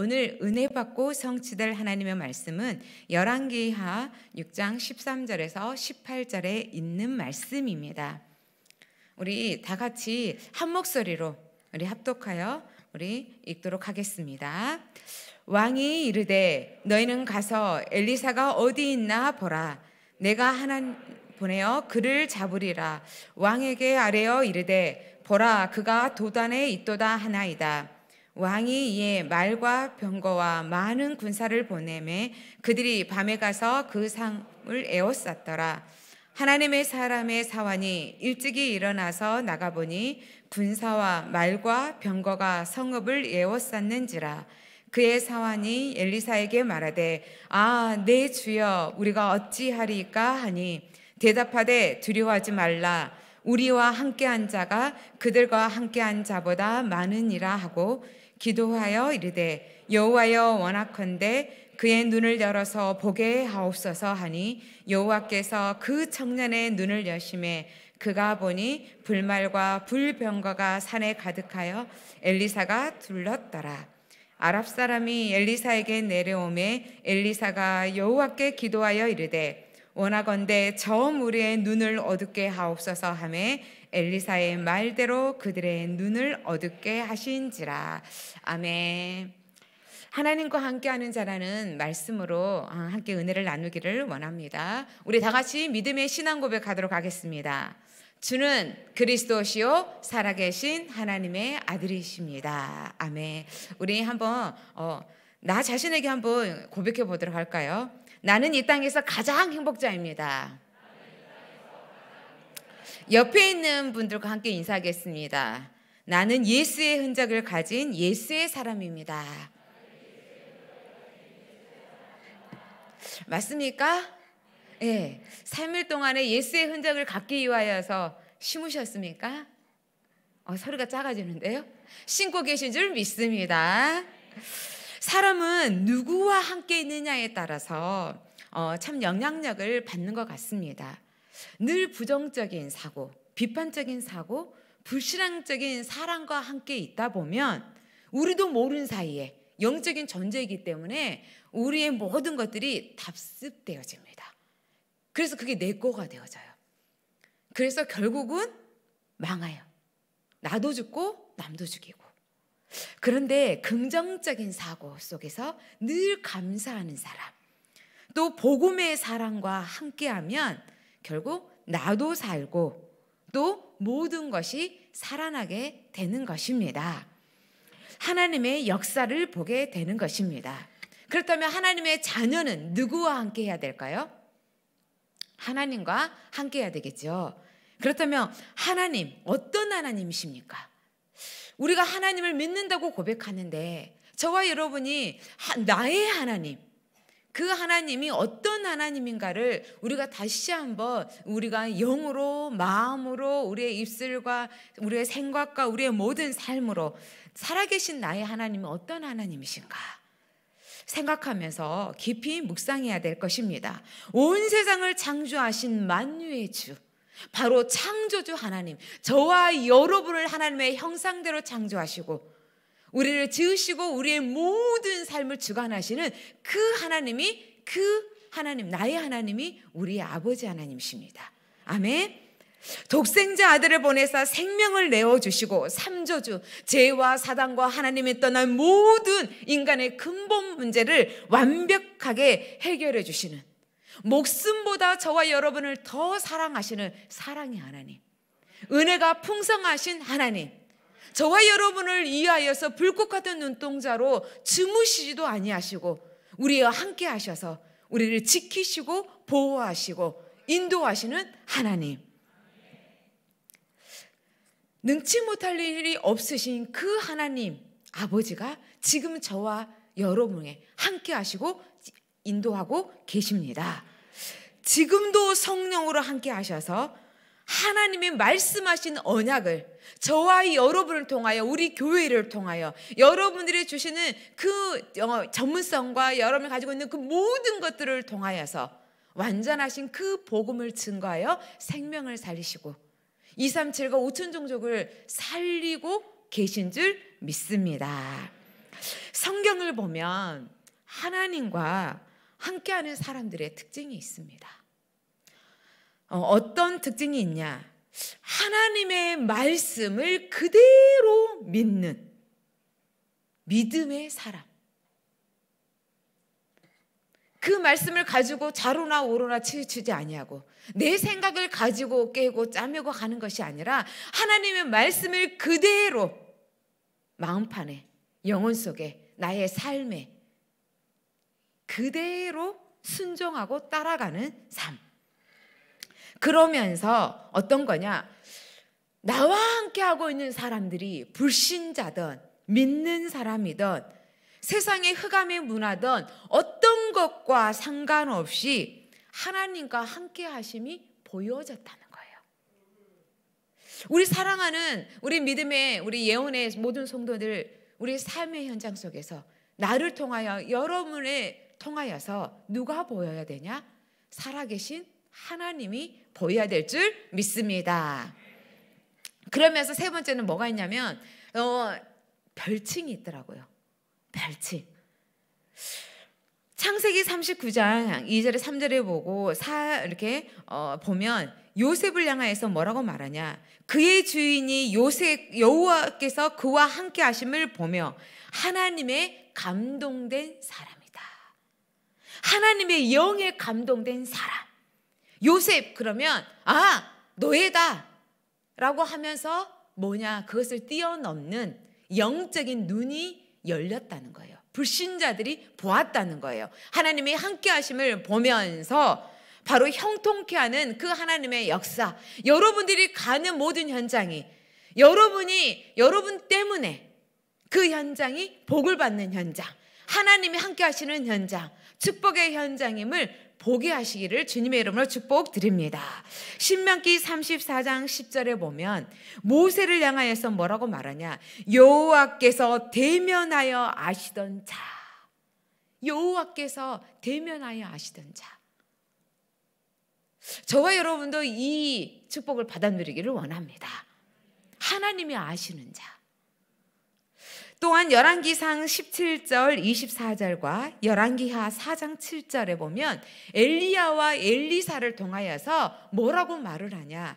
오늘 은혜 받고 성취될 하나님의 말씀은 열왕기하 6장 13절에서 18절에 있는 말씀입니다. 우리 다 같이 한 목소리로 우리 합독하여 우리 읽도록 하겠습니다. 왕이 이르되 너희는 가서 엘리사가 어디 있나 보라 내가 하나 보내어 그를 잡으리라 왕에게 아뢰어 이르되 보라 그가 도단에 있도다 하나이다 왕이 이에 말과 병거와 많은 군사를 보내매 그들이 밤에 가서 그 상을 에워쌌더라. 하나님의 사람의 사환이 일찍이 일어나서 나가보니 군사와 말과 병거가 성읍을 에워쌌는지라. 그의 사환이 엘리사에게 말하되 아, 내네 주여 우리가 어찌하리까 하니 대답하되 두려워하지 말라 우리와 함께한 자가 그들과 함께한 자보다 많으니라 하고 기도하여 이르되 여호와여 원하컨대 그의 눈을 열어서 보게 하옵소서 하니 여호와께서 그 청년의 눈을 여심해 그가 보니 불말과 불병거가 산에 가득하여 엘리사가 둘렀더라. 아랍 사람이 엘리사에게 내려오매 엘리사가 여호와께 기도하여 이르되 원하건대 저 무리의 눈을 어둡게 하옵소서 하매 엘리사의 말대로 그들의 눈을 어둡게 하신지라. 아멘. 하나님과 함께하는 자라는 말씀으로 아, 함께 은혜를 나누기를 원합니다. 우리 다 같이 믿음의 신앙 고백하도록 하겠습니다. 주는 그리스도시요 살아계신 하나님의 아들이십니다. 아멘. 우리 한번 어, 나 자신에게 한번 고백해 보도록 할까요? 나는 이 땅에서 가장 행복자입니다. 옆에 있는 분들과 함께 인사하겠습니다. 나는 예수의 흔적을 가진 예수의 사람입니다. 맞습니까? 예. 네. 3일 동안에 예수의 흔적을 갖기 위하여서 심으셨습니까? 어, 소리가 작아지는데요? 신고 계신 줄 믿습니다. 사람은 누구와 함께 있느냐에 따라서 어, 참 영향력을 받는 것 같습니다. 늘 부정적인 사고, 비판적인 사고, 불신앙적인 사람과 함께 있다 보면 우리도 모르는 사이에 영적인 존재이기 때문에 우리의 모든 것들이 답습되어집니다. 그래서 그게 내 거가 되어져요. 그래서 결국은 망해요. 나도 죽고 남도 죽이고. 그런데 긍정적인 사고 속에서 늘 감사하는 사람, 또 복음의 사랑과 함께하면 결국 나도 살고 또 모든 것이 살아나게 되는 것입니다. 하나님의 역사를 보게 되는 것입니다. 그렇다면 하나님의 자녀는 누구와 함께 해야 될까요? 하나님과 함께 해야 되겠죠. 그렇다면 하나님, 어떤 하나님이십니까? 우리가 하나님을 믿는다고 고백하는데 저와 여러분이 나의 하나님 그 하나님이 어떤 하나님인가를 우리가 다시 한번 우리가 영으로 마음으로 우리의 입술과 우리의 생각과 우리의 모든 삶으로 살아계신 나의 하나님이 어떤 하나님이신가 생각하면서 깊이 묵상해야 될 것입니다. 온 세상을 창조하신 만유의 주 바로 창조주 하나님, 저와 여러분을 하나님의 형상대로 창조하시고 우리를 지으시고 우리의 모든 삶을 주관하시는 그 하나님이 그 하나님, 나의 하나님이 우리의 아버지 하나님이십니다. 아멘. 독생자 아들을 보내사 생명을 내어주시고 삼조주, 죄와 사단과 하나님이 떠난 모든 인간의 근본 문제를 완벽하게 해결해 주시는 목숨보다 저와 여러분을 더 사랑하시는 사랑의 하나님. 은혜가 풍성하신 하나님. 저와 여러분을 위하여서 불꽃 같은 눈동자로 주무시지도 아니하시고 우리와 함께 하셔서 우리를 지키시고 보호하시고 인도하시는 하나님. 능치 못할 일이 없으신 그 하나님 아버지가 지금 저와 여러분에 함께 하시고 인도하고 계십니다. 지금도 성령으로 함께 하셔서 하나님이 말씀하신 언약을 저와 여러분을 통하여 우리 교회를 통하여 여러분들이 주시는 그 어, 전문성과 여러분이 가지고 있는 그 모든 것들을 통하여서 완전하신 그 복음을 증거하여 생명을 살리시고 237과 5천 종족을 살리고 계신 줄 믿습니다. 성경을 보면 하나님과 함께하는 사람들의 특징이 있습니다. 어, 어떤 특징이 있냐? 하나님의 말씀을 그대로 믿는 믿음의 사람. 그 말씀을 가지고 자로나 오로나 치우치지 아니하고 내 생각을 가지고 깨고 짜매고 가는 것이 아니라 하나님의 말씀을 그대로 마음판에 영혼 속에 나의 삶에 그대로 순종하고 따라가는 삶. 그러면서 어떤 거냐? 나와 함께 하고 있는 사람들이 불신자든 믿는 사람이든 세상의 흑암의 문화든 어떤 것과 상관없이 하나님과 함께 하심이 보여졌다는 거예요. 우리 사랑하는 우리 믿음의 우리 예언의 모든 성도들 우리 삶의 현장 속에서 나를 통하여 여러분의 통하여서 누가 보여야 되냐? 살아계신 하나님이 보여야 될 줄 믿습니다. 그러면서 세 번째는 뭐가 있냐면 어, 별칭이 있더라고요. 별칭. 창세기 39장 2절에 3절에 보고 사 이렇게 어, 보면 요셉을 향하여서 뭐라고 말하냐? 그의 주인이 요셉 여호와께서 그와 함께 하심을 보며 하나님의 감동된 사람이다. 하나님의 영에 감동된 사람. 요셉 그러면 아 노예다 라고 하면서 뭐냐 그것을 뛰어넘는 영적인 눈이 열렸다는 거예요. 불신자들이 보았다는 거예요. 하나님의 함께 하심을 보면서 바로 형통케 하는 그 하나님의 역사. 여러분들이 가는 모든 현장이 여러분이 여러분 때문에 그 현장이 복을 받는 현장. 하나님이 함께 하시는 현장, 축복의 현장임을 보게 하시기를 주님의 이름으로 축복드립니다. 신명기 34장 10절에 보면 모세를 향하여서 뭐라고 말하냐? 여호와께서 대면하여 아시던 자. 여호와께서 대면하여 아시던 자. 저와 여러분도 이 축복을 받아들이기를 원합니다. 하나님이 아시는 자. 또한 열왕기상 17절 24절과 열왕기하 4장 7절에 보면 엘리야와 엘리사를 통하여서 뭐라고 말을 하냐?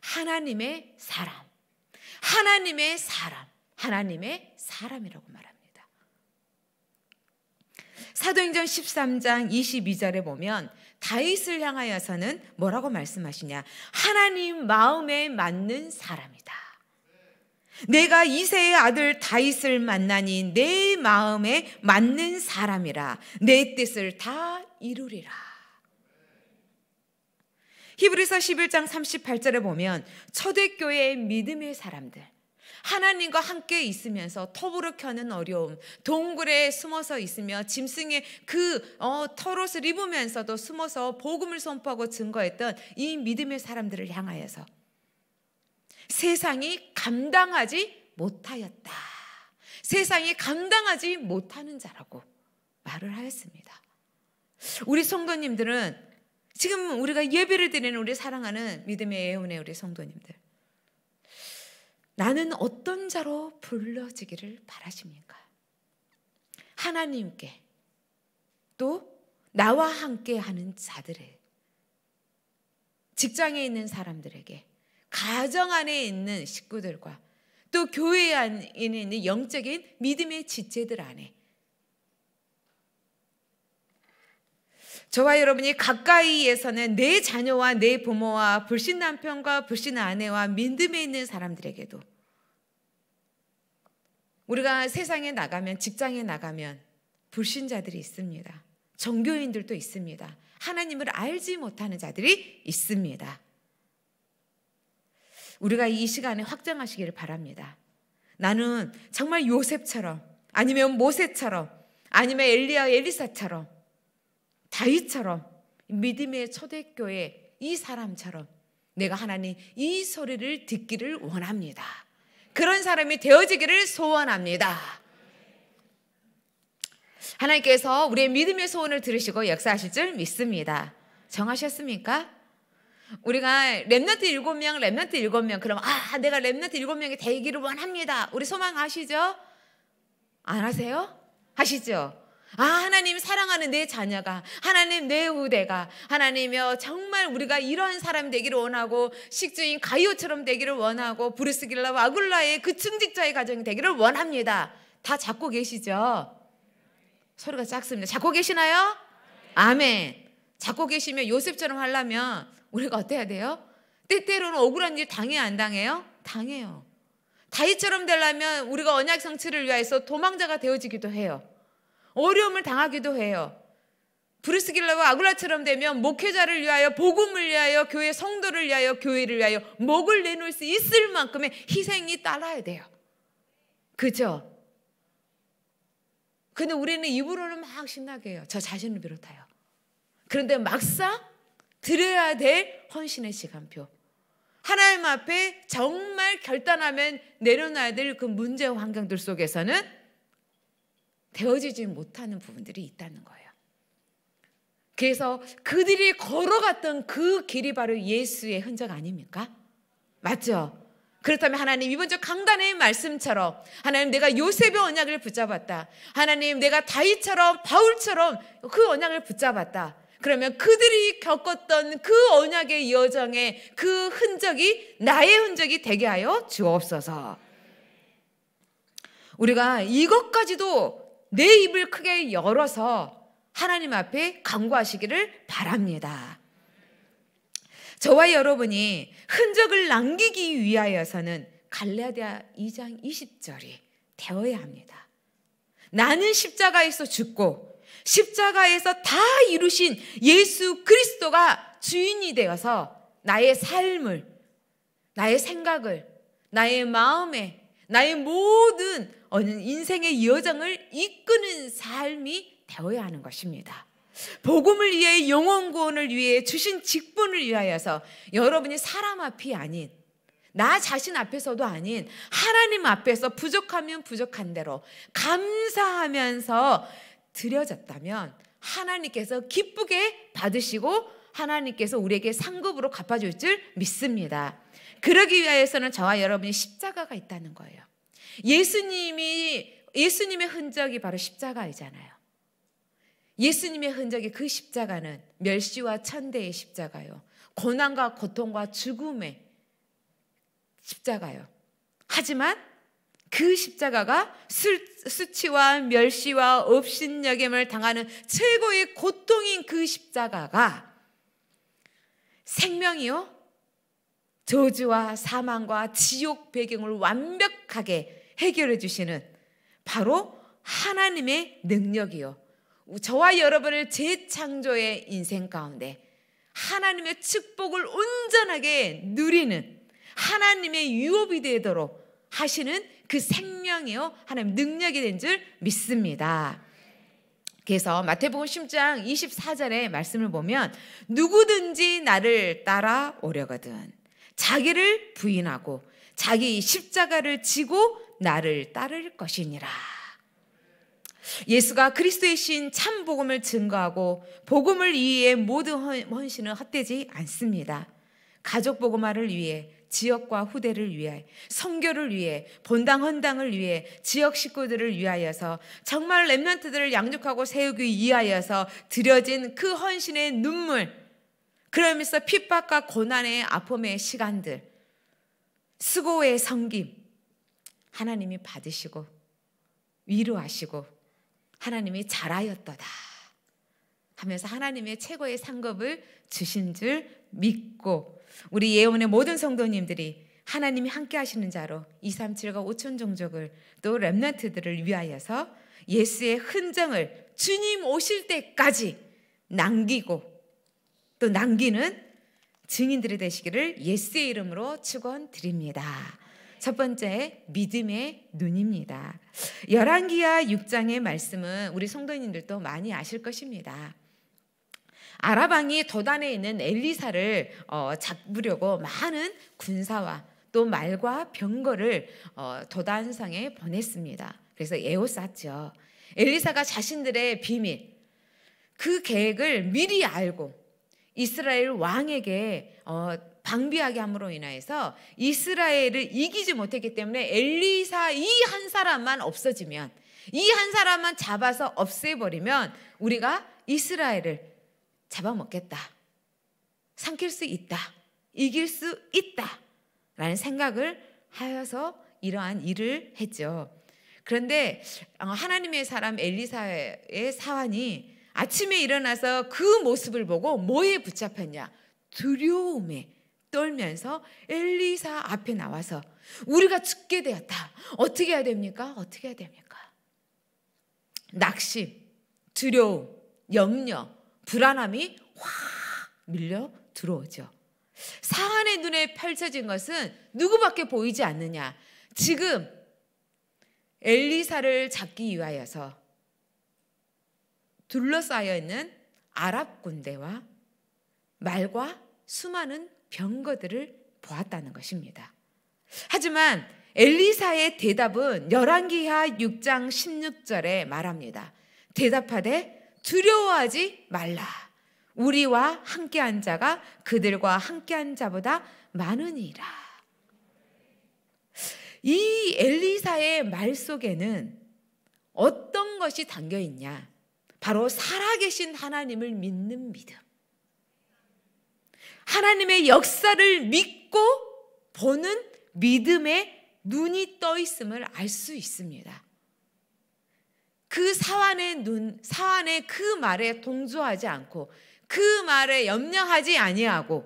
하나님의 사람. 하나님의 사람. 하나님의 사람이라고 말합니다. 사도행전 13장 22절에 보면 다윗을 향하여서는 뭐라고 말씀하시냐? 하나님 마음에 맞는 사람이다. 내가 이세의 아들 다윗을 만나니 내 마음에 맞는 사람이라 내 뜻을 다 이루리라. 히브리서 11장 38절에 보면 초대교회의 믿음의 사람들 하나님과 함께 있으면서 터부로 켜는 어려움, 동굴에 숨어서 있으며 짐승의 그 어, 털옷을 입으면서도 숨어서 복음을 선포하고 증거했던 이 믿음의 사람들을 향하여서 세상이 감당하지 못하였다. 세상이 감당하지 못하는 자라고 말을 하였습니다. 우리 성도님들은 지금 우리가 예배를 드리는 우리 사랑하는 믿음의 예언의 우리 성도님들. 나는 어떤 자로 불러지기를 바라십니까? 하나님께 또 나와 함께 하는 자들의 직장에 있는 사람들에게 가정 안에 있는 식구들과 또 교회 안에 있는 영적인 믿음의 지체들 안에 저와 여러분이 가까이에서는 내 자녀와 내 부모와 불신 남편과 불신 아내와 믿음에 있는 사람들에게도 우리가 세상에 나가면 직장에 나가면 불신자들이 있습니다. 종교인들도 있습니다. 하나님을 알지 못하는 자들이 있습니다. 우리가 이 시간에 확장하시기를 바랍니다. 나는 정말 요셉처럼 아니면 모세처럼 아니면 엘리야 엘리사처럼 다윗처럼 믿음의 초대교회 이 사람처럼 내가 하나님 이 소리를 듣기를 원합니다. 그런 사람이 되어지기를 소원합니다. 하나님께서 우리의 믿음의 소원을 들으시고 역사하실 줄 믿습니다. 정하셨습니까? 우리가 랩넌트 일곱 명, 랩넌트 일곱 명. 그럼 아, 내가 랩넌트 일곱 명이 되기를 원합니다. 우리 소망하시죠? 안 하세요? 하시죠? 아, 하나님 사랑하는 내 자녀가, 하나님 내 후대가, 하나님여 정말 우리가 이러한 사람 되기를 원하고, 식주인 가이오처럼 되기를 원하고, 브루스길라와 아굴라의 그 충직자의 가정이 되기를 원합니다. 다 잡고 계시죠? 소리가 작습니다. 잡고 계시나요? 아멘. 잡고 계시면 요셉처럼 하려면 우리가 어때야 돼요? 때때로는 억울한 일 당해요, 안 당해요? 당해요. 다윗처럼 되려면 우리가 언약 성취를 위해서 도망자가 되어지기도 해요. 어려움을 당하기도 해요. 브루스 길러와 아굴라처럼 되면 목회자를 위하여 복음을 위하여 교회 성도를 위하여 교회를 위하여 목을 내놓을 수 있을 만큼의 희생이 따라야 돼요. 그죠? 근데 우리는 입으로는 막 신나게 해요. 저 자신을 비롯하여. 그런데 막상 드려야 될 헌신의 시간표. 하나님 앞에 정말 결단하면 내려놔야 될 그문제 환경들 속에서는 되어지지 못하는 부분들이 있다는 거예요. 그래서 그들이 걸어갔던 그 길이 바로 예수의 흔적 아닙니까? 맞죠? 그렇다면 하나님 이번 주 강단의 말씀처럼 하나님 내가 요셉의 언약을 붙잡았다. 하나님 내가 다윗처럼 바울처럼 그 언약을 붙잡았다. 그러면 그들이 겪었던 그 언약의 여정의 그 흔적이 나의 흔적이 되게 하여 주옵소서. 우리가 이것까지도 내 입을 크게 열어서 하나님 앞에 강구하시기를 바랍니다. 저와 여러분이 흔적을 남기기 위하여서는 갈라디아 2장 20절이 되어야 합니다. 나는 십자가에서 죽고 십자가에서 다 이루신 예수 그리스도가 주인이 되어서 나의 삶을, 나의 생각을, 나의 마음에, 나의 모든 인생의 여정을 이끄는 삶이 되어야 하는 것입니다. 복음을 위해 영원 구원을 위해 주신 직분을 위하여서 여러분이 사람 앞이 아닌 나 자신 앞에서도 아닌 하나님 앞에서 부족하면 부족한 대로 감사하면서 드려졌다면 하나님께서 기쁘게 받으시고 하나님께서 우리에게 상급으로 갚아줄 줄 믿습니다. 그러기 위해서는 저와 여러분이 십자가가 있다는 거예요. 예수님이 예수님의 흔적이 바로 십자가이잖아요. 예수님의 흔적이 그 십자가는 멸시와 천대의 십자가요. 고난과 고통과 죽음의 십자가요. 하지만 그 십자가가 수치와 멸시와 업신여김을 당하는 최고의 고통인 그 십자가가 생명이요 저주와 사망과 지옥 배경을 완벽하게 해결해 주시는 바로 하나님의 능력이요 저와 여러분을 재창조의 인생 가운데 하나님의 축복을 온전하게 누리는 하나님의 유업이 되도록 하시는 그 생명이요 하나님 능력이 된 줄 믿습니다. 그래서 마태복음 10장 24절의 말씀을 보면 누구든지 나를 따라오려거든 자기를 부인하고 자기 십자가를 지고 나를 따를 것이니라. 예수가 그리스도의 신참 복음을 증거하고 복음을 위해 모든 헌신은 헛되지 않습니다. 가족 복음화를 위해 지역과 후대를 위해 선교를 위해 본당 헌당을 위해 지역 식구들을 위하여서 정말 렘넌트들을 양육하고 세우기 위하여서 들여진 그 헌신의 눈물 그러면서 핍박과 고난의 아픔의 시간들 수고의 성김 하나님이 받으시고 위로하시고 하나님이 잘하였도다 하면서 하나님의 최고의 상급을 주신 줄 믿고 우리 예원의 모든 성도님들이 하나님이 함께 하시는 자로 237과 5천 종족을 또 렘나트들을 위하여서 예수의 흔적을 주님 오실 때까지 남기고 또 남기는 증인들이 되시기를 예수의 이름으로 축원드립니다. 첫 번째 믿음의 눈입니다. 열왕기하 6장의 말씀은 우리 성도님들도 많이 아실 것입니다. 아라방이 도단에 있는 엘리사를 어, 잡으려고 많은 군사와 또 말과 병거를 어, 더단상에 보냈습니다. 그래서 에워쌌죠. 엘리사가 자신들의 비밀 그 계획을 미리 알고 이스라엘 왕에게 어, 방비하게 함으로 인하여서 이스라엘을 이기지 못했기 때문에 엘리사 이 한 사람만 없어지면 이 한 사람만 잡아서 없애버리면 우리가 이스라엘을 잡아먹겠다. 삼킬 수 있다. 이길 수 있다. 라는 생각을 하여서 이러한 일을 했죠. 그런데 어, 하나님의 사람 엘리사의 사환이 아침에 일어나서 그 모습을 보고 뭐에 붙잡혔냐? 두려움에 떨면서 엘리사 앞에 나와서 우리가 죽게 되었다. 어떻게 해야 됩니까? 어떻게 해야 됩니까? 낙심, 두려움, 염려, 불안함이 확 밀려 들어오죠. 사안의 눈에 펼쳐진 것은 누구밖에 보이지 않느냐. 지금 엘리사를 잡기 위하여서 둘러싸여 있는 아랍 군대와 말과 수많은 병거들을 보았다는 것입니다. 하지만 엘리사의 대답은 열왕기하 6장 16절에 말합니다. 대답하되 두려워하지 말라. 우리와 함께한 자가 그들과 함께한 자보다 많으니라. 이 엘리사의 말 속에는 어떤 것이 담겨 있냐? 바로 살아계신 하나님을 믿는 믿음. 하나님의 역사를 믿고 보는 믿음의 눈이 떠 있음을 알 수 있습니다. 그 사환의 눈, 사환의 그 말에 동조하지 않고 그 말에 염려하지 아니하고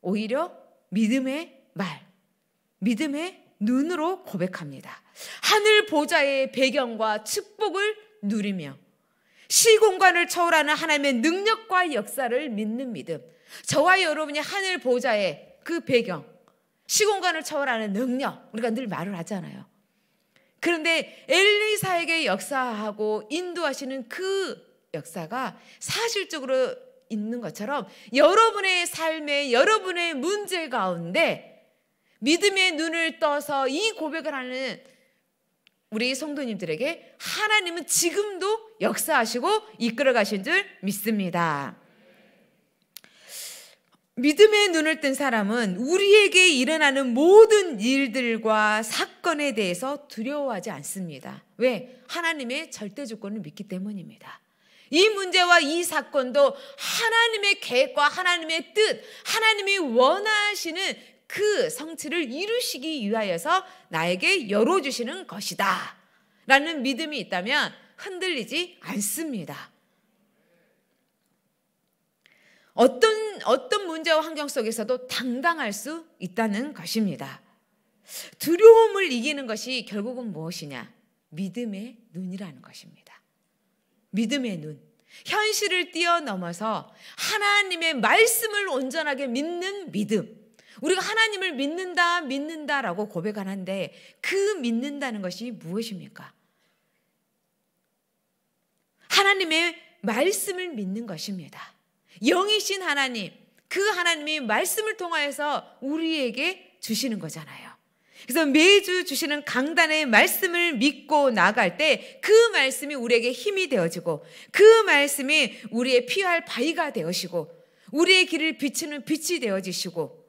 오히려 믿음의 말, 믿음의 눈으로 고백합니다. 하늘 보좌의 배경과 축복을 누리며 시공간을 초월하는 하나님의 능력과 역사를 믿는 믿음. 저와 여러분이 하늘 보좌의 그 배경, 시공간을 초월하는 능력, 우리가 늘 말을 하잖아요. 그런데 엘리사에게 역사하고 인도하시는 그 역사가 사실적으로 있는 것처럼 여러분의 삶에 여러분의 문제 가운데 믿음의 눈을 떠서 이 고백을 하는 우리 성도님들에게 하나님은 지금도 역사하시고 이끌어 가신 줄 믿습니다. 믿음의 눈을 뜬 사람은 우리에게 일어나는 모든 일들과 사건에 대해서 두려워하지 않습니다. 왜? 하나님의 절대 조건을 믿기 때문입니다. 이 문제와 이 사건도 하나님의 계획과 하나님의 뜻, 하나님이 원하시는 그 성취를 이루시기 위하여서 나에게 열어주시는 것이다. 라는 믿음이 있다면 흔들리지 않습니다. 어떤 어떤 문제와 환경 속에서도 당당할 수 있다는 것입니다. 두려움을 이기는 것이 결국은 무엇이냐? 믿음의 눈이라는 것입니다. 믿음의 눈. 현실을 뛰어넘어서 하나님의 말씀을 온전하게 믿는 믿음. 우리가 하나님을 믿는다, 믿는다라고 고백하는데 그 믿는다는 것이 무엇입니까? 하나님의 말씀을 믿는 것입니다. 영이신 하나님, 그 하나님이 말씀을 통하여서 우리에게 주시는 거잖아요. 그래서 매주 주시는 강단의 말씀을 믿고 나갈 때 그 말씀이 우리에게 힘이 되어지고 그 말씀이 우리의 피할 바위가 되어지고 우리의 길을 비치는 빛이 되어지시고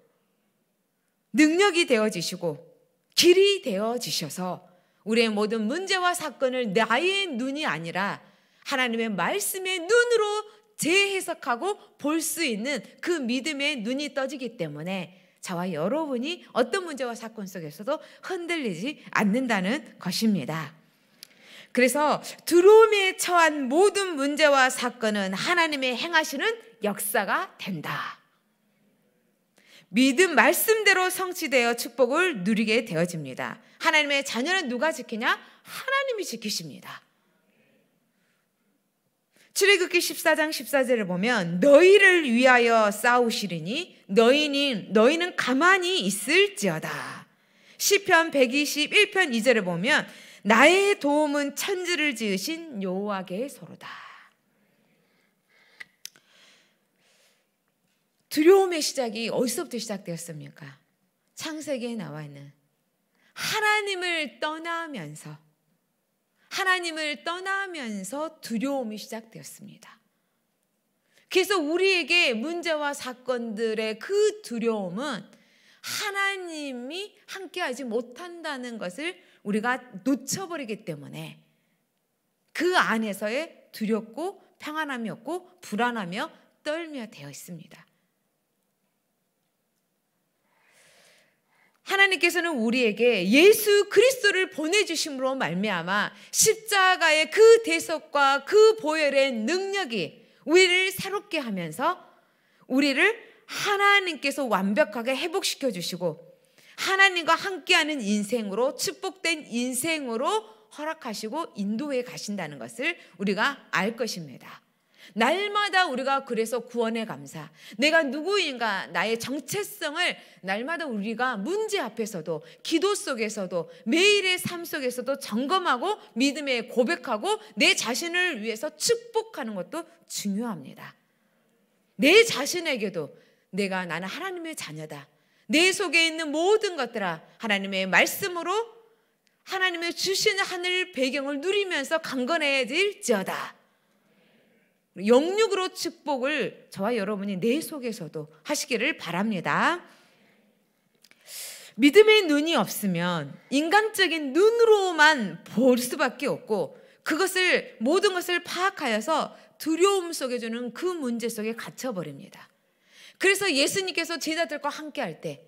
능력이 되어지시고 길이 되어지셔서 우리의 모든 문제와 사건을 나의 눈이 아니라 하나님의 말씀의 눈으로 재해석하고 볼 수 있는 그 믿음의 눈이 떠지기 때문에 저와 여러분이 어떤 문제와 사건 속에서도 흔들리지 않는다는 것입니다. 그래서 두려움에 처한 모든 문제와 사건은 하나님의 행하시는 역사가 된다. 믿음 말씀대로 성취되어 축복을 누리게 되어집니다. 하나님의 자녀는 누가 지키냐? 하나님이 지키십니다. 출애굽기 14장 14절을 보면 너희를 위하여 싸우시리니 너희는 너희는 가만히 있을지어다. 시편 121편 2절을 보면 나의 도움은 천지를 지으신 여호와의 서로다. 두려움의 시작이 어디서부터 시작되었습니까? 창세기에 나와 있는 하나님을 떠나면서 하나님을 떠나면서 두려움이 시작되었습니다. 그래서 우리에게 문제와 사건들의 그 두려움은 하나님이 함께하지 못한다는 것을 우리가 놓쳐버리기 때문에 그 안에서의 두렵고 평안함이 없고 불안하며 떨며 되어 있습니다. 하나님께서는 우리에게 예수 그리스도를 보내주심으로 말미암아 십자가의 그 대속과 그 보혈의 능력이 우리를 새롭게 하면서 우리를 하나님께서 완벽하게 회복시켜 주시고 하나님과 함께하는 인생으로 축복된 인생으로 허락하시고 인도해 가신다는 것을 우리가 알 것입니다. 날마다 우리가 그래서 구원의 감사, 내가 누구인가, 나의 정체성을 날마다 우리가 문제 앞에서도, 기도 속에서도, 매일의 삶 속에서도 점검하고 믿음에 고백하고 내 자신을 위해서 축복하는 것도 중요합니다. 내 자신에게도 내가 나는 하나님의 자녀다. 내 속에 있는 모든 것들아, 하나님의 말씀으로 하나님의 주신 하늘 배경을 누리면서 강건해질지어다. 영육으로 축복을 저와 여러분이 내 속에서도 하시기를 바랍니다. 믿음의 눈이 없으면 인간적인 눈으로만 볼 수밖에 없고 그것을 모든 것을 파악하여서 두려움 속에 주는 그 문제 속에 갇혀버립니다. 그래서 예수님께서 제자들과 함께 할 때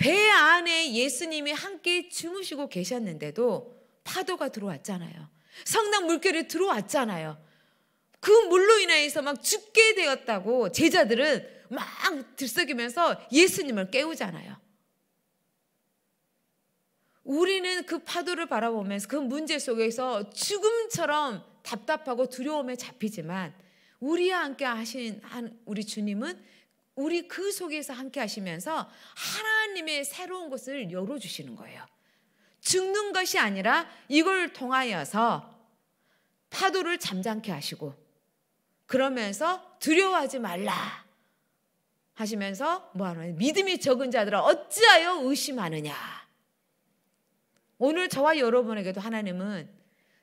배 안에 예수님이 함께 주무시고 계셨는데도 파도가 들어왔잖아요. 성당 물결이 들어왔잖아요. 그 물로 인해서 막 죽게 되었다고 제자들은 막 들썩이면서 예수님을 깨우잖아요. 우리는 그 파도를 바라보면서 그 문제 속에서 죽음처럼 답답하고 두려움에 잡히지만 우리와 함께 하신 우리 주님은 우리 그 속에서 함께 하시면서 하나님의 새로운 것을 열어주시는 거예요. 죽는 것이 아니라 이걸 통하여서 파도를 잠잠케 하시고 그러면서 두려워하지 말라. 하시면서 뭐하노니 믿음이 적은 자들아 어찌하여 의심하느냐. 오늘 저와 여러분에게도 하나님은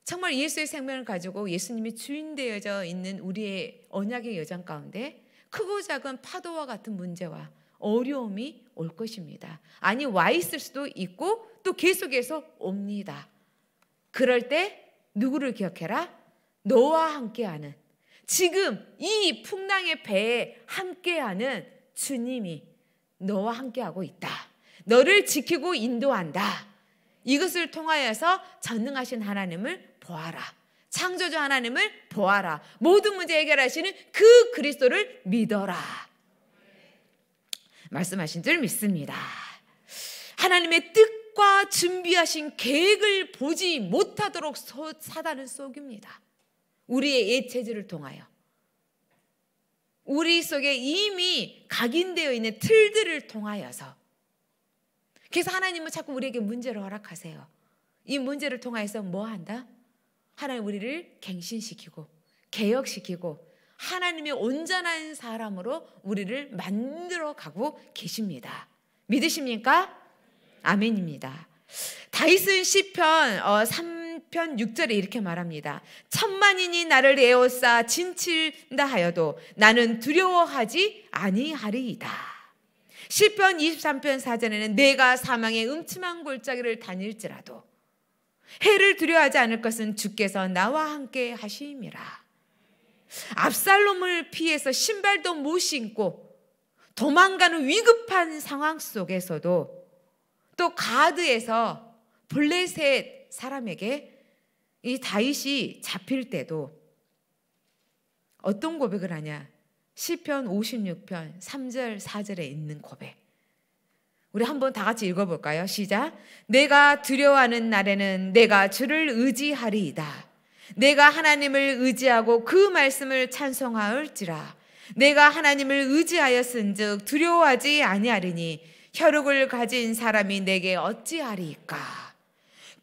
정말 예수의 생명을 가지고 예수님이 주인 되어져 있는 우리의 언약의 여정 가운데 크고 작은 파도와 같은 문제와 어려움이 올 것입니다. 아니 와 있을 수도 있고 또 계속해서 옵니다. 그럴 때 누구를 기억해라? 너와 함께하는 지금 이 풍랑의 배에 함께하는 주님이 너와 함께하고 있다. 너를 지키고 인도한다. 이것을 통하여서 전능하신 하나님을 보아라. 창조주 하나님을 보아라. 모든 문제 해결하시는 그 그리스도를 믿어라. 말씀하신 줄 믿습니다. 하나님의 뜻과 준비하신 계획을 보지 못하도록 사단은 속입니다. 우리의 예 체질을 통하여 우리 속에 이미 각인되어 있는 틀들을 통하여서 그래서 하나님은 자꾸 우리에게 문제를 허락하세요. 이 문제를 통하여서 뭐 한다? 하나님 우리를 갱신시키고 개혁시키고 하나님의 온전한 사람으로 우리를 만들어 가고 계십니다. 믿으십니까? 아멘입니다. 다이슨 시편 3 어, 시편 6절에 이렇게 말합니다. 천만인이 나를 에워싸 진칠다 하여도 나는 두려워하지 아니하리이다. 시편 23편 4절에는 내가 사망의 음침한 골짜기를 다닐지라도 해를 두려워하지 않을 것은 주께서 나와 함께 하심이라. 압살롬을 피해서 신발도 못 신고 도망가는 위급한 상황 속에서도 또 가드에서 블레셋 사람에게 이 다윗이 잡힐 때도 어떤 고백을 하냐? 시편 56편 3절 4절에 있는 고백. 우리 한번 다 같이 읽어 볼까요? 시작. 내가 두려워하는 날에는 내가 주를 의지하리이다. 내가 하나님을 의지하고 그 말씀을 찬송하을지라. 내가 하나님을 의지하였은즉 두려워하지 아니하리니 혈육을 가진 사람이 내게 어찌하리까?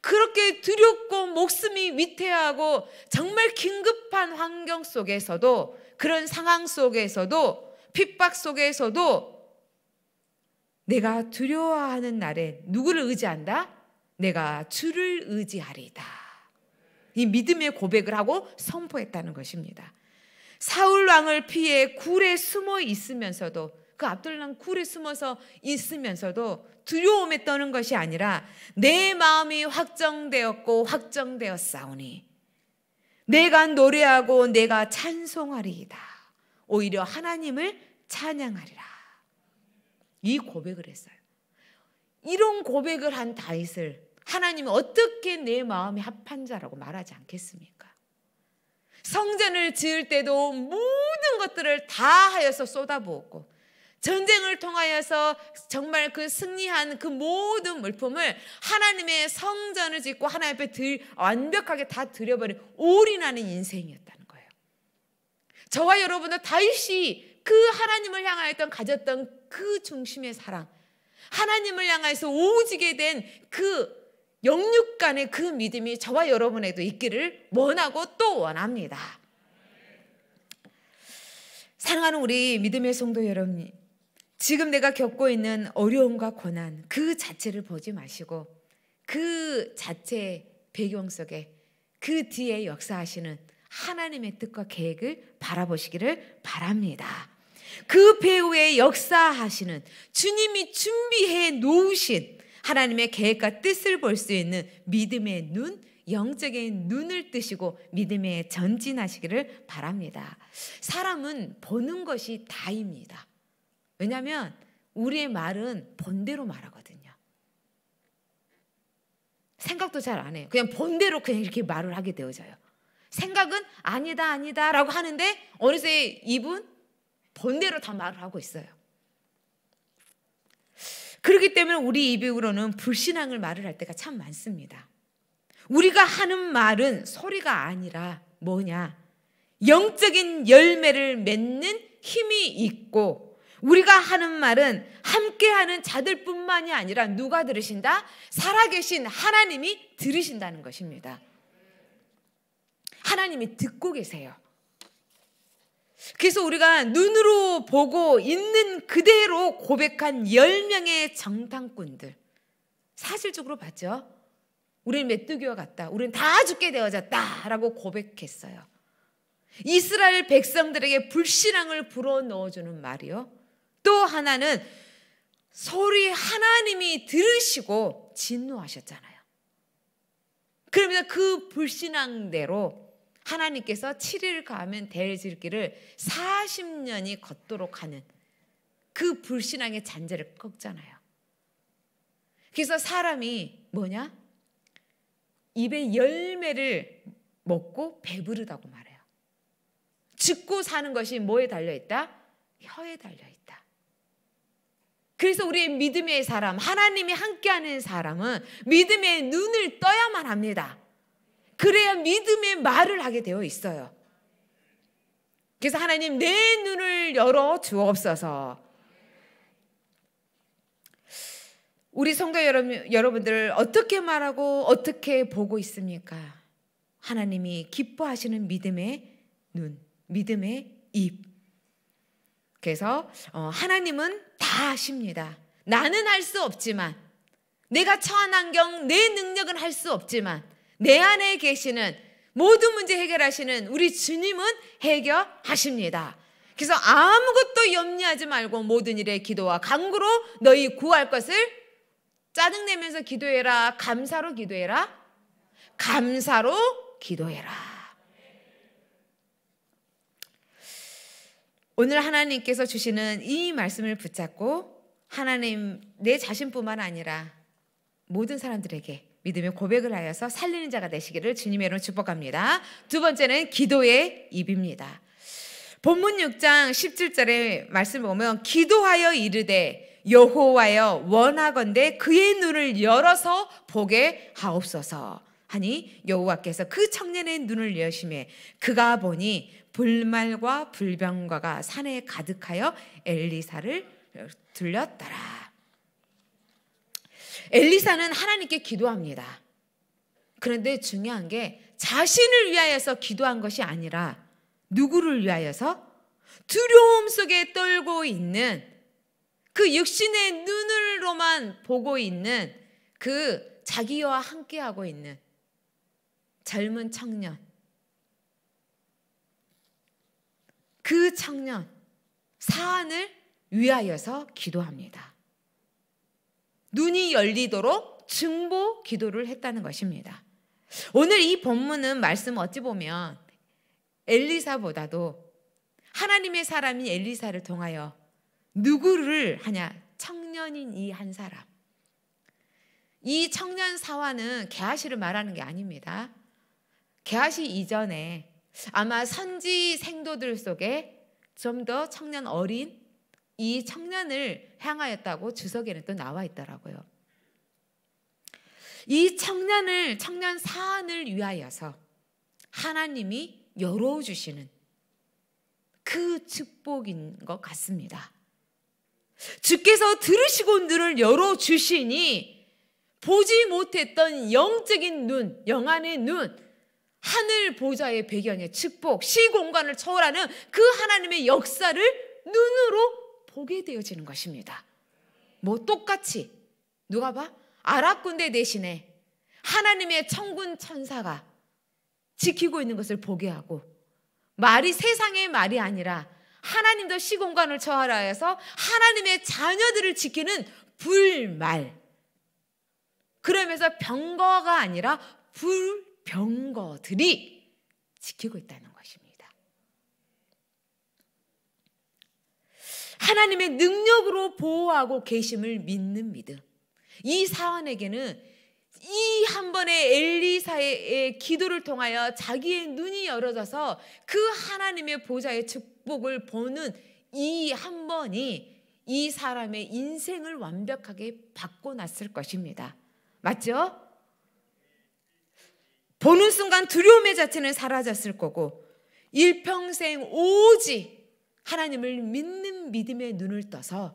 그렇게 두렵고 목숨이 위태하고 정말 긴급한 환경 속에서도 그런 상황 속에서도 핍박 속에서도 내가 두려워하는 날에 누구를 의지한다? 내가 주를 의지하리다. 이 믿음의 고백을 하고 선포했다는 것입니다. 사울 왕을 피해 굴에 숨어 있으면서도 그 압둘람 굴에 숨어서 있으면서도 두려움에 떠는 것이 아니라 내 마음이 확정되었고 확정되었사오니 내가 노래하고 내가 찬송하리이다. 오히려 하나님을 찬양하리라. 이 고백을 했어요. 이런 고백을 한 다윗을 하나님이 어떻게 내 마음에 합한 자라고 말하지 않겠습니까? 성전을 지을 때도 모든 것들을 다 하여서 쏟아부었고 전쟁을 통하여서 정말 그 승리한 그 모든 물품을 하나님의 성전을 짓고 하나님 앞에 들, 완벽하게 다 드려버린 올인하는 인생이었다는 거예요. 저와 여러분도 다윗그 하나님을 향하였던 가졌던 그 중심의 사랑, 하나님을 향해서 오지게 된 그 영육간의 그 믿음이 저와 여러분에도 있기를 원하고 또 원합니다. 사랑하는 우리 믿음의 성도 여러분, 지금 내가 겪고 있는 어려움과 고난 그 자체를 보지 마시고 그 자체의 배경 속에 그 뒤에 역사하시는 하나님의 뜻과 계획을 바라보시기를 바랍니다. 그 배후에 역사하시는 주님이 준비해 놓으신 하나님의 계획과 뜻을 볼 수 있는 믿음의 눈, 영적인 눈을 뜨시고 믿음에 전진하시기를 바랍니다. 사람은 보는 것이 다입니다. 왜냐하면 우리의 말은 본대로 말하거든요. 생각도 잘 안 해요. 그냥 본대로 그냥 이렇게 말을 하게 되어져요. 생각은 아니다 아니다 라고 하는데 어느새 입은 본대로 다 말을 하고 있어요. 그렇기 때문에 우리 입으로는 불신앙을 말을 할 때가 참 많습니다. 우리가 하는 말은 소리가 아니라 뭐냐? 영적인 열매를 맺는 힘이 있고 우리가 하는 말은 함께하는 자들뿐만이 아니라 누가 들으신다? 살아계신 하나님이 들으신다는 것입니다. 하나님이 듣고 계세요. 그래서 우리가 눈으로 보고 있는 그대로 고백한 10명의 정탐꾼들. 사실적으로 봤죠? 우리는 메뚜기와 같다. 우리는 다 죽게 되어졌다. 라고 고백했어요. 이스라엘 백성들에게 불신앙을 불어 넣어주는 말이요. 또 하나는 소리 하나님이 들으시고 진노하셨잖아요. 그러면서 그 불신앙대로 하나님께서 7일 가면 대질기 40년이 걷도록 하는 그 불신앙의 잔재를 꺾잖아요. 그래서 사람이 뭐냐? 입에 열매를 먹고 배부르다고 말해요. 죽고 사는 것이 뭐에 달려있다? 혀에 달려있다. 그래서 우리의 믿음의 사람, 하나님이 함께하는 사람은 믿음의 눈을 떠야만 합니다. 그래야 믿음의 말을 하게 되어 있어요. 그래서 하나님 내 눈을 열어 주옵소서. 우리 성도 여러분, 여러분들 어떻게 말하고 어떻게 보고 있습니까? 하나님이 기뻐하시는 믿음의 눈, 믿음의 입, 그래서 어, 하나님은 다 아십니다. 나는 할 수 없지만 내가 처한 환경 내 능력은 할 수 없지만 내 안에 계시는 모든 문제 해결하시는 우리 주님은 해결하십니다. 그래서 아무것도 염려하지 말고 모든 일에 기도와 간구로 너희 구할 것을 짜증내면서 기도해라. 감사로 기도해라. 감사로 기도해라. 오늘 하나님께서 주시는 이 말씀을 붙잡고 하나님 내 자신뿐만 아니라 모든 사람들에게 믿음의 고백을 하여서 살리는 자가 되시기를 주님의 이름으로 축복합니다. 두 번째는 기도의 입입니다. 본문 6장 17절의 말씀 보면 기도하여 이르되 여호와여 원하건대 그의 눈을 열어서 보게 하옵소서. 하니 여호와께서 그 청년의 눈을 여심해 그가 보니 불말과 불병과가 산에 가득하여 엘리사를 들렸더라. 엘리사는 하나님께 기도합니다. 그런데 중요한 게 자신을 위하여서 기도한 것이 아니라 누구를 위하여서 두려움 속에 떨고 있는 그 육신의 눈으로만 보고 있는 그 자기와 함께하고 있는 젊은 청년. 그 청년, 사안을 위하여서 기도합니다. 눈이 열리도록 증보 기도를 했다는 것입니다. 오늘 이 본문은 말씀 어찌 보면 엘리사보다도 하나님의 사람이 엘리사를 통하여 누구를 하냐? 청년인 이 한 사람. 이 청년 사화는 개아시를 말하는 게 아닙니다. 개하시 이전에 아마 선지 생도들 속에 좀 더 청년 어린 이 청년을 향하였다고 주석에는 또 나와 있더라고요. 이 청년을 청년 사안을 위하여서 하나님이 열어 주시는 그 축복인 것 같습니다. 주께서 들으시고 눈을 열어 주시니 보지 못했던 영적인 눈, 영안의 눈, 하늘 보좌의 배경에 축복, 시공간을 초월하는 그 하나님의 역사를 눈으로 보게 되어지는 것입니다. 뭐 똑같이 누가 봐? 아랍 군대 대신에 하나님의 천군 천사가 지키고 있는 것을 보게 하고 말이 세상의 말이 아니라 하나님도 시공간을 초월하여서 하나님의 자녀들을 지키는 불말 그러면서 병거가 아니라 불 병거들이 지키고 있다는 것입니다. 하나님의 능력으로 보호하고 계심을 믿는 믿음. 이 사환에게는 이 한 번의 엘리사의 기도를 통하여 자기의 눈이 열어져서 그 하나님의 보좌의 축복을 보는 이 한 번이 이 사람의 인생을 완벽하게 바꿔놨을 것입니다. 맞죠? 보는 순간 두려움의 자체는 사라졌을 거고 일평생 오직 하나님을 믿는 믿음의 눈을 떠서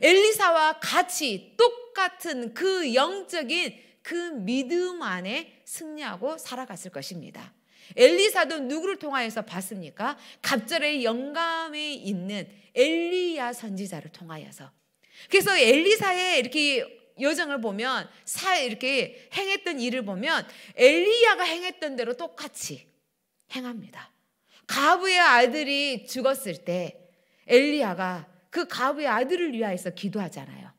엘리사와 같이 똑같은 그 영적인 그 믿음 안에 승리하고 살아갔을 것입니다. 엘리사도 누구를 통하여서 봤습니까? 갑절의 영감에 있는 엘리야 선지자를 통하여서. 그래서 엘리사의 이렇게 여정을 보면 사 이렇게 행했던 일을 보면 엘리야가 행했던 대로 똑같이 행합니다. 가브의 아들이 죽었을 때 엘리야가 그 가브의 아들을 위하여서 기도하잖아요.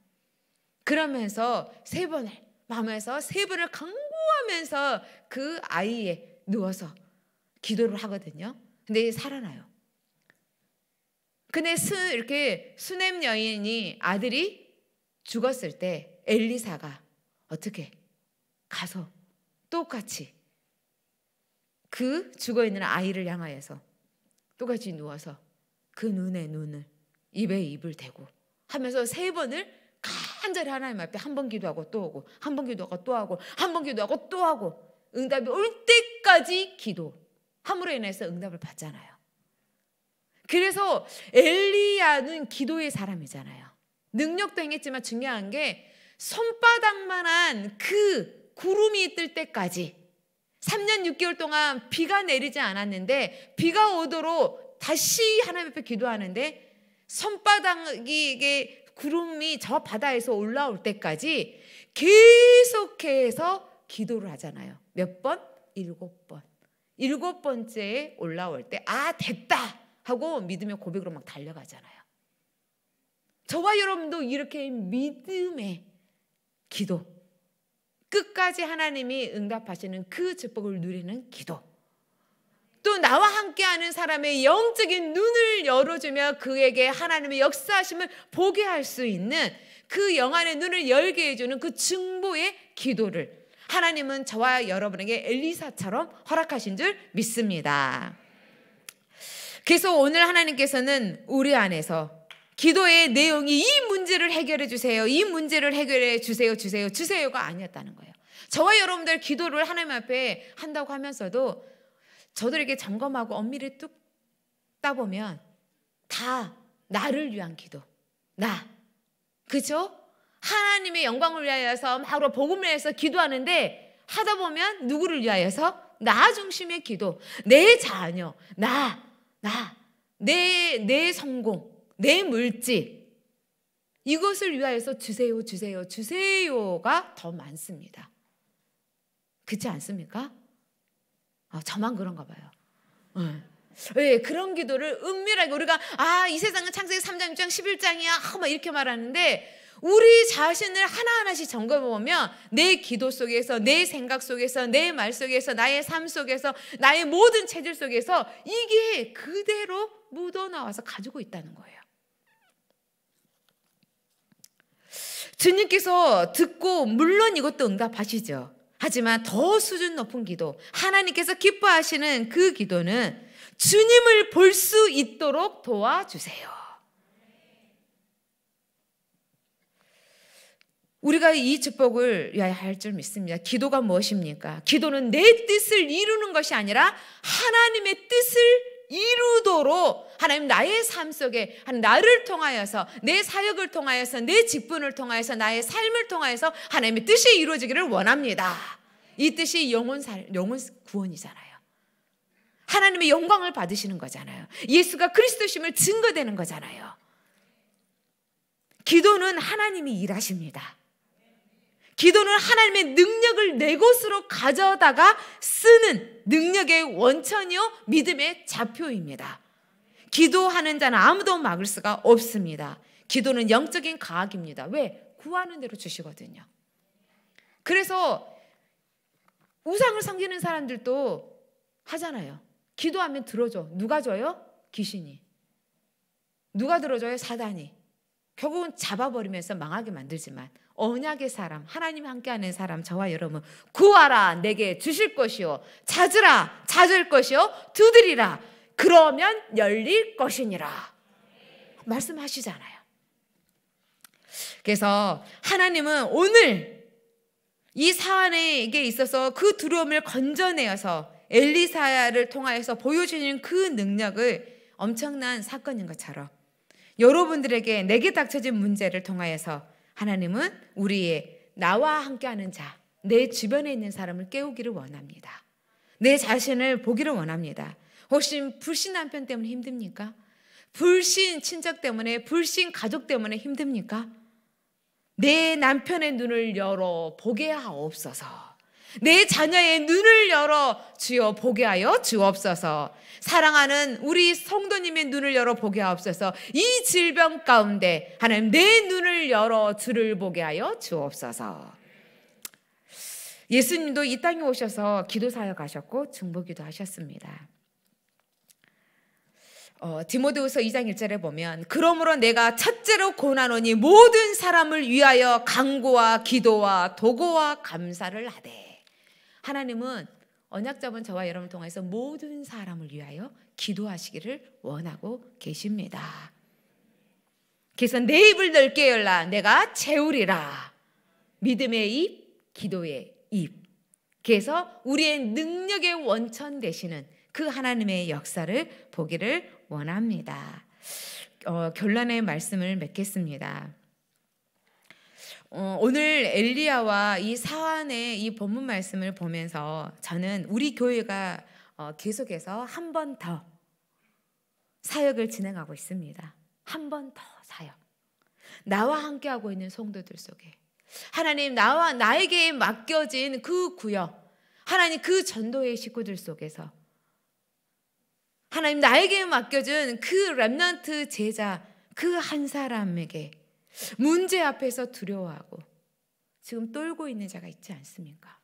그러면서 세 번을 마음에서 세 번을 강구하면서 그 아이에 누워서 기도를 하거든요. 근데 살아나요. 근데 수, 이렇게 수냄 여인이 아들이 죽었을 때 엘리사가 어떻게 가서 똑같이 그 죽어 있는 아이를 향하여서 똑같이 누워서 그 눈에 눈을 입에 입을 대고 하면서 세 번을 간절히 하나님 앞에 한 번 기도하고 또 오고 한 번 기도하고 또 하고 한 번 기도하고 또 하고 응답이 올 때까지 기도함으로 인해서 응답을 받잖아요. 그래서 엘리야는 기도의 사람이잖아요. 능력도 행했지만 중요한 게 손바닥만한 그 구름이 뜰 때까지 3년 6개월 동안 비가 내리지 않았는데 비가 오도록 다시 하나님 앞에 기도하는데 손바닥이 이게 구름이 저 바다에서 올라올 때까지 계속해서 기도를 하잖아요. 몇 번? 일곱 번. 일곱 번째에 올라올 때, 아, 됐다! 하고 믿음의 고백으로 막 달려가잖아요. 저와 여러분도 이렇게 믿음의 기도. 끝까지 하나님이 응답하시는 그 축복을 누리는 기도. 또 나와 함께하는 사람의 영적인 눈을 열어주며 그에게 하나님의 역사하심을 보게 할 수 있는 그 영안의 눈을 열게 해주는 그 증보의 기도를 하나님은 저와 여러분에게 엘리사처럼 허락하신 줄 믿습니다. 그래서 오늘 하나님께서는 우리 안에서 기도의 내용이 이 문제를 해결해 주세요. 이 문제를 해결해 주세요. 주세요. 주세요가 아니었다는 거예요. 저와 여러분들 기도를 하나님 앞에 한다고 하면서도 저들에게 점검하고 엄밀히 뚝따 보면 다 나를 위한 기도. 나. 그죠? 하나님의 영광을 위하여서 바로 복음을 위해서 기도하는데 하다 보면 누구를 위하여서 나 중심의 기도. 내 자녀, 나, 나, 내, 내 성공, 내 물질 이것을 위하여서 주세요, 주세요, 주세요가 더 많습니다. 그렇지 않습니까? 아, 저만 그런가 봐요. 네. 네, 그런 기도를 은밀하게 우리가 아, 이 세상은 창세기 3장, 6장, 11장이야. 막 이렇게 말하는데 우리 자신을 하나하나씩 점검해 보면 내 기도 속에서 내 생각 속에서 내 말 속에서 나의 삶 속에서 나의 모든 체질 속에서 이게 그대로 묻어 나와서 가지고 있다는 거예요. 주님께서 듣고 물론 이것도 응답하시죠. 하지만 더 수준 높은 기도, 하나님께서 기뻐하시는 그 기도는 주님을 볼 수 있도록 도와주세요. 우리가 이 축복을 해야 할 줄 믿습니다. 기도가 무엇입니까? 기도는 내 뜻을 이루는 것이 아니라 하나님의 뜻을 이루도록 하나님 나의 삶 속에 나를 통하여서 내 사역을 통하여서 내 직분을 통하여서 나의 삶을 통하여서 하나님의 뜻이 이루어지기를 원합니다. 이 뜻이 영혼 살 영혼 구원이잖아요. 하나님의 영광을 받으시는 거잖아요. 예수가 그리스도심을 증거되는 거잖아요. 기도는 하나님이 일하십니다. 기도는 하나님의 능력을 내 것으로 가져다가 쓰는 능력의 원천이요 믿음의 자표입니다. 기도하는 자는 아무도 막을 수가 없습니다. 기도는 영적인 과학입니다. 왜? 구하는 대로 주시거든요. 그래서 우상을 섬기는 사람들도 하잖아요. 기도하면 들어줘. 누가 줘요? 귀신이. 누가 들어줘요? 사단이. 결국은 잡아버리면서 망하게 만들지만 언약의 사람, 하나님 함께하는 사람, 저와 여러분 구하라 내게 주실 것이요 찾으라 찾을 것이요 두드리라 그러면 열릴 것이니라 말씀하시잖아요. 그래서 하나님은 오늘 이 사안에게 있어서 그 두려움을 건져내어서 엘리사야를 통하여서 보여주는 그 능력을 엄청난 사건인 것처럼 여러분들에게 내게 닥쳐진 문제를 통하여서 하나님은 우리의 나와 함께하는 자, 내 주변에 있는 사람을 깨우기를 원합니다. 내 자신을 보기를 원합니다. 혹시 불신 남편 때문에 힘듭니까? 불신 친척 때문에, 불신 가족 때문에 힘듭니까? 내 남편의 눈을 열어 보게 하옵소서. 내 자녀의 눈을 열어 주여 보게 하여 주옵소서. 사랑하는 우리 성도님의 눈을 열어 보게 하옵소서. 이 질병 가운데 하나님 내 눈을 열어 주를 보게 하여 주옵소서. 예수님도 이 땅에 오셔서 기도사역 하셨고 중보기도 하셨습니다. 어, 디모데우서 2장 1절에 보면 그러므로 내가 첫째로 고난오니 모든 사람을 위하여 강고와 기도와 도고와 감사를 하되 하나님은 언약자분 저와 여러분을 통해서 모든 사람을 위하여 기도하시기를 원하고 계십니다. 그래서 내 입을 넓게 열라 내가 채우리라. 믿음의 입, 기도의 입. 그래서 우리의 능력의 원천 되시는 그 하나님의 역사를 보기를 원합니다. 어, 결론의 말씀을 맺겠습니다. 어, 오늘 엘리야와 이 사안의 이 본문 말씀을 보면서 저는 우리 교회가 어, 계속해서 한 번 더 사역을 진행하고 있습니다. 한 번 더 사역. 나와 함께하고 있는 성도들 속에 하나님 나와 나에게 맡겨진 그 구역, 하나님 그 전도의 식구들 속에서 하나님 나에게 맡겨준 그 렘넌트 제자 그 한 사람에게 문제 앞에서 두려워하고 지금 떨고 있는 자가 있지 않습니까?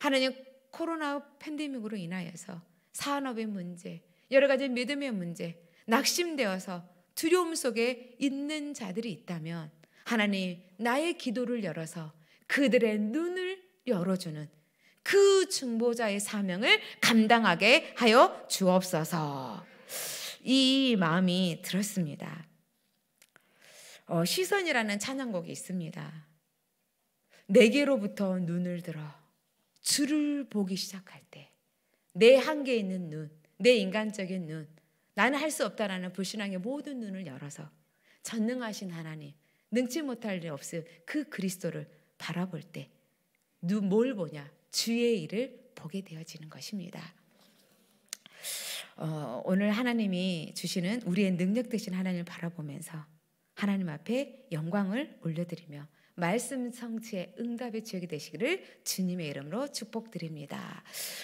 하나님 코로나 팬데믹으로 인하여서 산업의 문제, 여러 가지 믿음의 문제, 낙심되어서 두려움 속에 있는 자들이 있다면 하나님 나의 기도를 열어서 그들의 눈을 열어주는 그 중보자의 사명을 감당하게 하여 주옵소서. 이 마음이 들었습니다. 어, 시선이라는 찬양곡이 있습니다. 내게로부터 눈을 들어 주를 보기 시작할 때 내 한계 있는 눈, 내 인간적인 눈, 나는 할 수 없다라는 불신앙의 모든 눈을 열어서 전능하신 하나님, 능치 못할 일 없을 그 그리스도를 바라볼 때눈뭘 보냐? 주의 일을 보게 되어지는 것입니다. 어, 오늘 하나님이 주시는 우리의 능력 되신 하나님을 바라보면서 하나님 앞에 영광을 올려드리며 말씀 성취의 응답의 주역이 되시기를 주님의 이름으로 축복드립니다.